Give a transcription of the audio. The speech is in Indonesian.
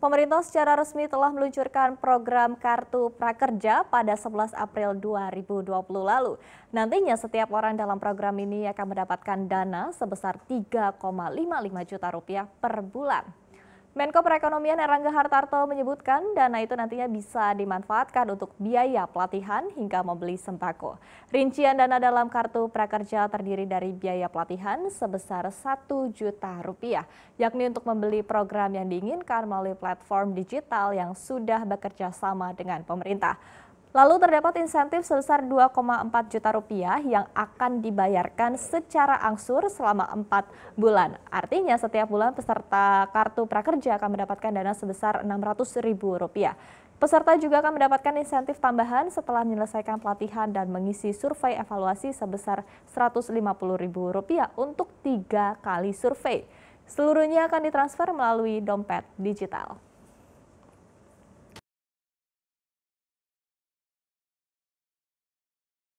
Pemerintah secara resmi telah meluncurkan program Kartu Prakerja pada 11 April 2020 lalu. Nantinya setiap orang dalam program ini akan mendapatkan dana sebesar 3,55 juta rupiah per bulan. Menko Perekonomian Erlangga Hartarto menyebutkan dana itu nantinya bisa dimanfaatkan untuk biaya pelatihan hingga membeli sembako. Rincian dana dalam kartu prakerja terdiri dari biaya pelatihan sebesar satu juta rupiah, yakni untuk membeli program yang diinginkan melalui platform digital yang sudah bekerja sama dengan pemerintah. Lalu terdapat insentif sebesar 2,4 juta rupiah yang akan dibayarkan secara angsur selama 4 bulan. Artinya setiap bulan peserta kartu prakerja akan mendapatkan dana sebesar 600 ribu rupiah. Peserta juga akan mendapatkan insentif tambahan setelah menyelesaikan pelatihan dan mengisi survei evaluasi sebesar Rp150.000 untuk tiga kali survei. Seluruhnya akan ditransfer melalui dompet digital.